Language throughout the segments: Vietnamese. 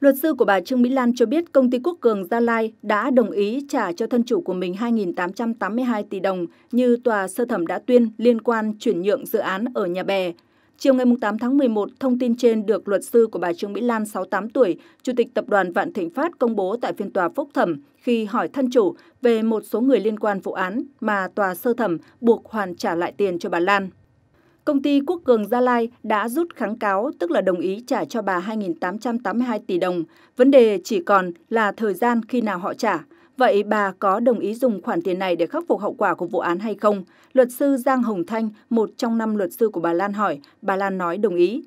Luật sư của bà Trương Mỹ Lan cho biết công ty Quốc Cường Gia Lai đã đồng ý trả cho thân chủ của mình 2.882 tỷ đồng như tòa sơ thẩm đã tuyên liên quan chuyển nhượng dự án ở nhà bè. Chiều ngày 8 tháng 11, thông tin trên được luật sư của bà Trương Mỹ Lan 68 tuổi, Chủ tịch Tập đoàn Vạn Thịnh Phát công bố tại phiên tòa phúc thẩm khi hỏi thân chủ về một số người liên quan vụ án mà tòa sơ thẩm buộc hoàn trả lại tiền cho bà Lan công ty Quốc Cường Gia Lai đã rút kháng cáo, tức là đồng ý trả cho bà 2.882 tỷ đồng. Vấn đề chỉ còn là thời gian khi nào họ trả. Vậy bà có đồng ý dùng khoản tiền này để khắc phục hậu quả của vụ án hay không? Luật sư Giang Hồng Thanh, một trong năm luật sư của bà Lan hỏi, bà Lan nói đồng ý.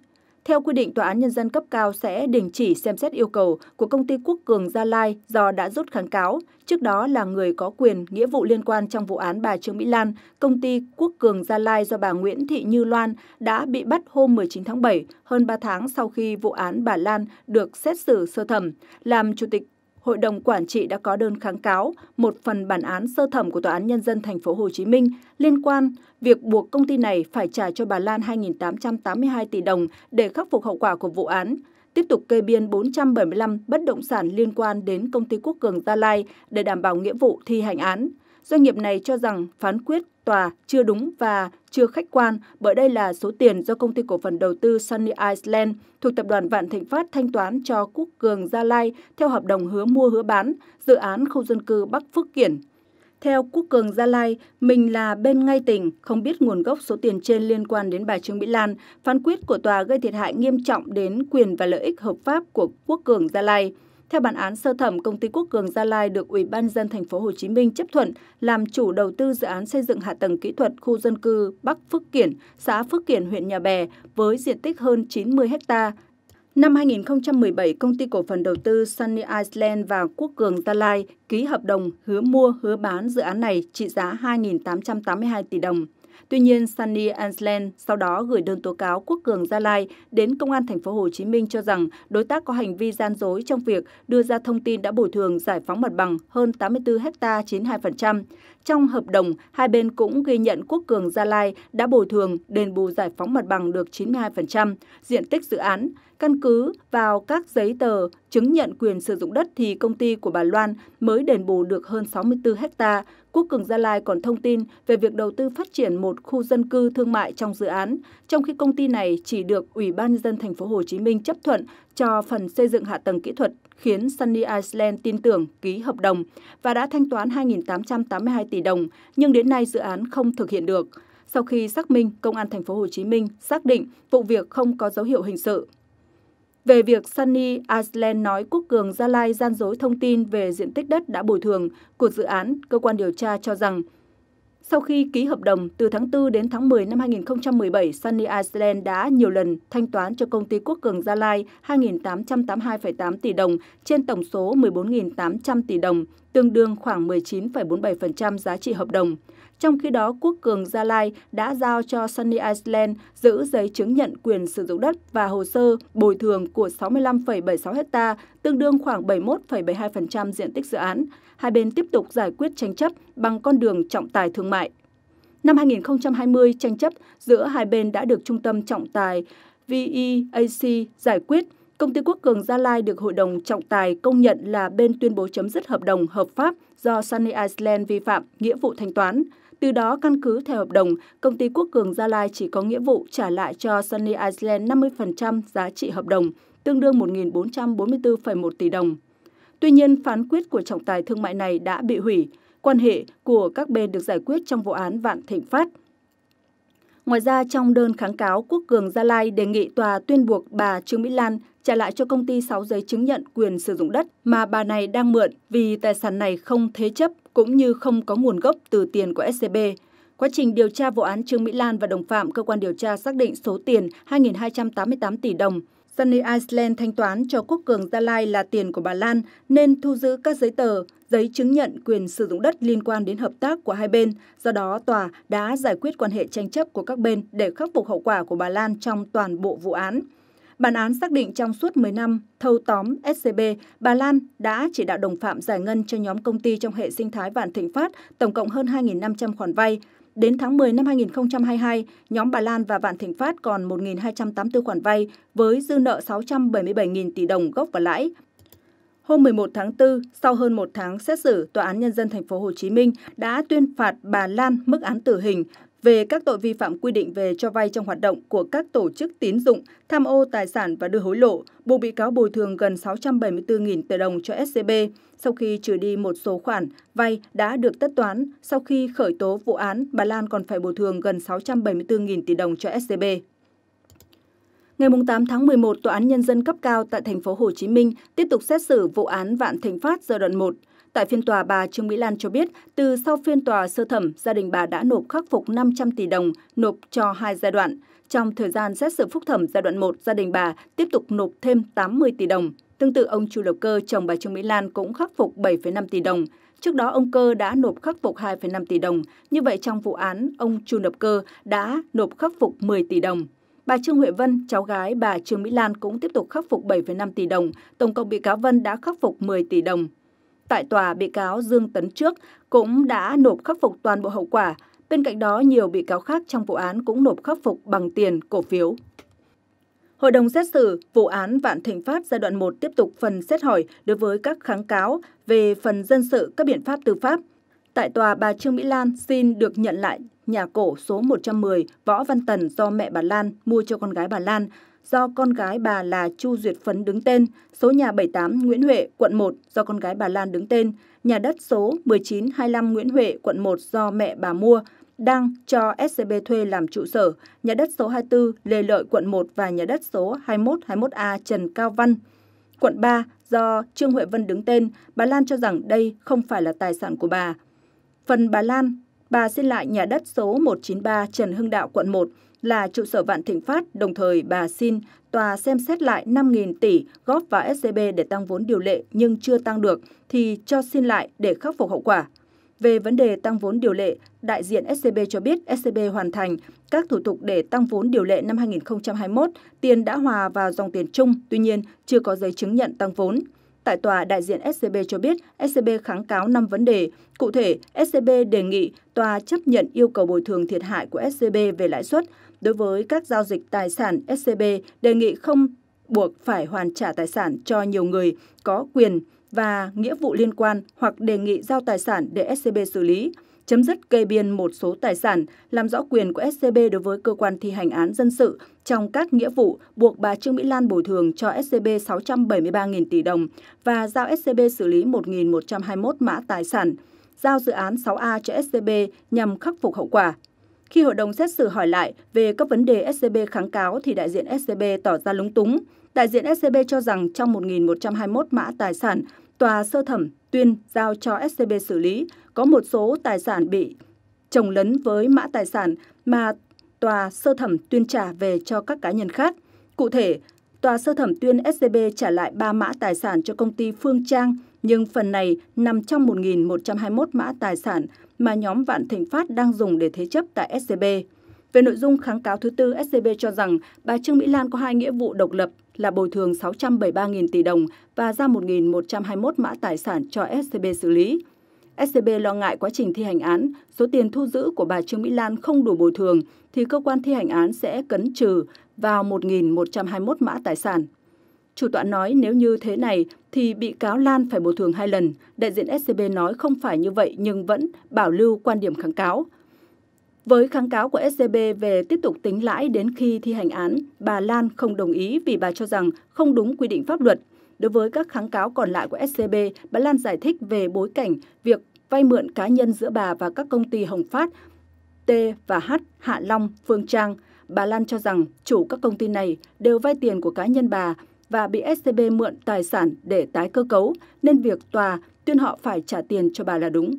Theo quy định, Tòa án Nhân dân cấp cao sẽ đình chỉ xem xét yêu cầu của công ty Quốc Cường Gia Lai do đã rút kháng cáo, trước đó là người có quyền, nghĩa vụ liên quan trong vụ án bà Trương Mỹ Lan, công ty Quốc Cường Gia Lai do bà Nguyễn Thị Như Loan đã bị bắt hôm 19 tháng 7, hơn 3 tháng sau khi vụ án bà Lan được xét xử sơ thẩm, làm Chủ tịch Hội đồng quản trị đã có đơn kháng cáo một phần bản án sơ thẩm của tòa án nhân dân thành phố Hồ Chí Minh liên quan việc buộc công ty này phải trả cho bà Lan 2.882 tỷ đồng để khắc phục hậu quả của vụ án, tiếp tục kê biên 475 bất động sản liên quan đến công ty Quốc Cường Gia Lai để đảm bảo nghĩa vụ thi hành án. Doanh nghiệp này cho rằng phán quyết tòa chưa đúng và chưa khách quan bởi đây là số tiền do công ty cổ phần đầu tư Sunny Iceland thuộc tập đoàn Vạn Thịnh Phát thanh toán cho Quốc Cường Gia Lai theo hợp đồng hứa mua hứa bán dự án khu dân cư Bắc Phước Kiển. Theo Quốc Cường Gia Lai, mình là bên ngay tình, không biết nguồn gốc số tiền trên liên quan đến bà Trương Mỹ Lan. Phán quyết của tòa gây thiệt hại nghiêm trọng đến quyền và lợi ích hợp pháp của Quốc Cường Gia Lai. Theo bản án sơ thẩm, công ty Quốc Cường Gia Lai được Ủy ban dân thành phố Hồ Chí Minh chấp thuận làm chủ đầu tư dự án xây dựng hạ tầng kỹ thuật khu dân cư Bắc Phước Kiển, xã Phước Kiển, huyện Nhà Bè với diện tích hơn 90 ha. Năm 2017, công ty cổ phần đầu tư Sunny Iceland và Quốc Cường Gia Lai ký hợp đồng hứa mua hứa bán dự án này trị giá 2.882 tỷ đồng. Tuy nhiên, Sunny Ansland sau đó gửi đơn tố cáo Quốc Cường Gia Lai đến Công an thành phố Hồ Chí Minh cho rằng đối tác có hành vi gian dối trong việc đưa ra thông tin đã bồi thường giải phóng mặt bằng hơn 84 ha 92%. Trong hợp đồng, hai bên cũng ghi nhận Quốc Cường Gia Lai đã bồi thường đền bù giải phóng mặt bằng được 92% diện tích dự án. Căn cứ vào các giấy tờ chứng nhận quyền sử dụng đất thì công ty của bà Loan mới đền bù được hơn 64 hecta. Quốc Cường Gia Lai còn thông tin về việc đầu tư phát triển một khu dân cư thương mại trong dự án, trong khi công ty này chỉ được Ủy ban nhân dân thành phố Hồ Chí Minh chấp thuận cho phần xây dựng hạ tầng kỹ thuật khiến Sunny Island tin tưởng ký hợp đồng và đã thanh toán 2.882 tỷ đồng, nhưng đến nay dự án không thực hiện được. Sau khi xác minh, Công an thành phố Hồ Chí Minh xác định vụ việc không có dấu hiệu hình sự về việc Sunny Iceland nói Quốc Cường Gia Lai gian dối thông tin về diện tích đất đã bồi thường của dự án, cơ quan điều tra cho rằng sau khi ký hợp đồng, từ tháng 4 đến tháng 10 năm 2017, Sunny Iceland đã nhiều lần thanh toán cho công ty Quốc Cường Gia Lai 2.882,8 tỷ đồng trên tổng số 14.800 tỷ đồng tương đương khoảng 19,47% giá trị hợp đồng. Trong khi đó, Quốc Cường Gia Lai đã giao cho Sunny Iceland giữ giấy chứng nhận quyền sử dụng đất và hồ sơ bồi thường của 65,76 ha, tương đương khoảng 71,72% diện tích dự án. Hai bên tiếp tục giải quyết tranh chấp bằng con đường trọng tài thương mại. Năm 2020, tranh chấp giữa hai bên đã được Trung tâm Trọng tài VEAC giải quyết – Công ty Quốc Cường Gia Lai được Hội đồng Trọng tài công nhận là bên tuyên bố chấm dứt hợp đồng hợp pháp do Sunny Iceland vi phạm nghĩa vụ thanh toán. Từ đó, căn cứ theo hợp đồng, công ty Quốc Cường Gia Lai chỉ có nghĩa vụ trả lại cho Sunny Iceland 50% giá trị hợp đồng, tương đương 1.444,1 tỷ đồng. Tuy nhiên, phán quyết của trọng tài thương mại này đã bị hủy, quan hệ của các bên được giải quyết trong vụ án Vạn Thịnh Phát. Ngoài ra, trong đơn kháng cáo, Quốc Cường Gia Lai đề nghị tòa tuyên buộc bà Trương Mỹ Lan trả lại cho công ty 6 giấy chứng nhận quyền sử dụng đất mà bà này đang mượn vì tài sản này không thế chấp cũng như không có nguồn gốc từ tiền của SCB. Quá trình điều tra vụ án Trương Mỹ Lan và đồng phạm, cơ quan điều tra xác định số tiền 2.288 tỷ đồng Sunny Iceland thanh toán cho Quốc Cường Gia Lai là tiền của bà Lan nên thu giữ các giấy tờ, giấy chứng nhận quyền sử dụng đất liên quan đến hợp tác của hai bên. Do đó, tòa đã giải quyết quan hệ tranh chấp của các bên để khắc phục hậu quả của bà Lan trong toàn bộ vụ án. Bản án xác định trong suốt 10 năm thâu tóm SCB, bà Lan đã chỉ đạo đồng phạm giải ngân cho nhóm công ty trong hệ sinh thái Vạn Thịnh Phát tổng cộng hơn 2.500 khoản vay. Đến tháng 10 năm 2022, nhóm bà Lan và Vạn Thịnh Phát còn 1.284 khoản vay với dư nợ 677.000 tỷ đồng gốc và lãi. Hôm 11 tháng 4, sau hơn một tháng xét xử, Tòa án Nhân dân Thành phố Hồ Chí Minh đã tuyên phạt bà Lan mức án tử hình về các tội vi phạm quy định về cho vay trong hoạt động của các tổ chức tín dụng, tham ô tài sản và đưa hối lộ, buộc bị cáo bồi thường gần 674.000 tỷ đồng cho SCB sau khi trừ đi một số khoản vay đã được tất toán. Sau khi khởi tố vụ án, bà Lan còn phải bồi thường gần 674.000 tỷ đồng cho SCB. Ngày 8 tháng 11, Tòa án Nhân dân cấp cao tại thành phố Hồ Chí Minh tiếp tục xét xử vụ án Vạn Thịnh Phát giai đoạn 1. Tại phiên tòa, bà Trương Mỹ Lan cho biết, từ sau phiên tòa sơ thẩm, gia đình bà đã nộp khắc phục 500 tỷ đồng, nộp cho hai giai đoạn. Trong thời gian xét xử phúc thẩm giai đoạn 1, gia đình bà tiếp tục nộp thêm 80 tỷ đồng. Tương tự, ông Chu Lộc Cơ, chồng bà Trương Mỹ Lan cũng khắc phục 7,5 tỷ đồng. Trước đó, ông Cơ đã nộp khắc phục 2,5 tỷ đồng. Như vậy, trong vụ án, ông Chu Lộc Cơ đã nộp khắc phục 10 tỷ đồng. Bà Trương Huệ Vân, cháu gái bà Trương Mỹ Lan cũng tiếp tục khắc phục 7,5 tỷ đồng, tổng cộng bị cáo Vân đã khắc phục 10 tỷ đồng. Tại tòa, bị cáo Dương Tấn Trước cũng đã nộp khắc phục toàn bộ hậu quả. Bên cạnh đó, nhiều bị cáo khác trong vụ án cũng nộp khắc phục bằng tiền, cổ phiếu. Hội đồng xét xử vụ án Vạn Thịnh Phát giai đoạn 1 tiếp tục phần xét hỏi đối với các kháng cáo về phần dân sự các biện pháp tư pháp – Tại tòa, bà Trương Mỹ Lan xin được nhận lại nhà cổ số 110 Võ Văn Tần do mẹ bà Lan mua cho con gái bà Lan, do con gái bà là Chu Duyệt Phấn đứng tên, số nhà 78 Nguyễn Huệ, quận 1 do con gái bà Lan đứng tên, nhà đất số 1925 Nguyễn Huệ, quận 1 do mẹ bà mua, đang cho SCB thuê làm trụ sở, nhà đất số 24 Lê Lợi, quận 1 và nhà đất số 2121A Trần Cao Văn, quận 3 do Trương Huệ Vân đứng tên, bà Lan cho rằng đây không phải là tài sản của bà. Phần bà Lan, bà xin lại nhà đất số 193 Trần Hưng Đạo, quận 1 là trụ sở Vạn Thịnh Phát, đồng thời bà xin tòa xem xét lại 5.000 tỷ góp vào SCB để tăng vốn điều lệ nhưng chưa tăng được thì cho xin lại để khắc phục hậu quả. Về vấn đề tăng vốn điều lệ, đại diện SCB cho biết SCB hoàn thành các thủ tục để tăng vốn điều lệ năm 2021, tiền đã hòa vào dòng tiền chung, tuy nhiên chưa có giấy chứng nhận tăng vốn. Tại tòa, đại diện SCB cho biết SCB kháng cáo 5 vấn đề. Cụ thể, SCB đề nghị tòa chấp nhận yêu cầu bồi thường thiệt hại của SCB về lãi suất. Đối với các giao dịch tài sản, SCB đề nghị không buộc phải hoàn trả tài sản cho nhiều người có quyền và nghĩa vụ liên quan hoặc đề nghị giao tài sản để SCB xử lý chấm dứt kê biên một số tài sản, làm rõ quyền của SCB đối với cơ quan thi hành án dân sự trong các nghĩa vụ buộc bà Trương Mỹ Lan bồi thường cho SCB 673.000 tỷ đồng và giao SCB xử lý 1.121 mã tài sản, giao dự án 6A cho SCB nhằm khắc phục hậu quả. Khi hội đồng xét xử hỏi lại về các vấn đề SCB kháng cáo thì đại diện SCB tỏ ra lúng túng. Đại diện SCB cho rằng trong 1.121 mã tài sản, tòa sơ thẩm tuyên giao cho SCB xử lý có một số tài sản bị trồng lấn với mã tài sản mà tòa sơ thẩm tuyên trả về cho các cá nhân khác. Cụ thể, tòa sơ thẩm tuyên SCB trả lại 3 mã tài sản cho công ty Phương Trang, nhưng phần này nằm trong 1.121 mã tài sản mà nhóm Vạn Thịnh Phát đang dùng để thế chấp tại SCB. Về nội dung kháng cáo thứ tư, SCB cho rằng bà Trương Mỹ Lan có hai nghĩa vụ độc lập là bồi thường 673.000 tỷ đồng và ra 1.121 mã tài sản cho SCB xử lý. SCB lo ngại quá trình thi hành án, số tiền thu giữ của bà Trương Mỹ Lan không đủ bồi thường thì cơ quan thi hành án sẽ cấn trừ vào 1.121 mã tài sản. Chủ tọa nói nếu như thế này thì bị cáo Lan phải bồi thường hai lần. Đại diện SCB nói không phải như vậy nhưng vẫn bảo lưu quan điểm kháng cáo. Với kháng cáo của SCB về tiếp tục tính lãi đến khi thi hành án, bà Lan không đồng ý vì bà cho rằng không đúng quy định pháp luật – Đối với các kháng cáo còn lại của SCB, bà Lan giải thích về bối cảnh việc vay mượn cá nhân giữa bà và các công ty Hồng Phát, T và H, Hạ Long, Phương Trang. Bà Lan cho rằng chủ các công ty này đều vay tiền của cá nhân bà và bị SCB mượn tài sản để tái cơ cấu, nên việc tòa tuyên họ phải trả tiền cho bà là đúng.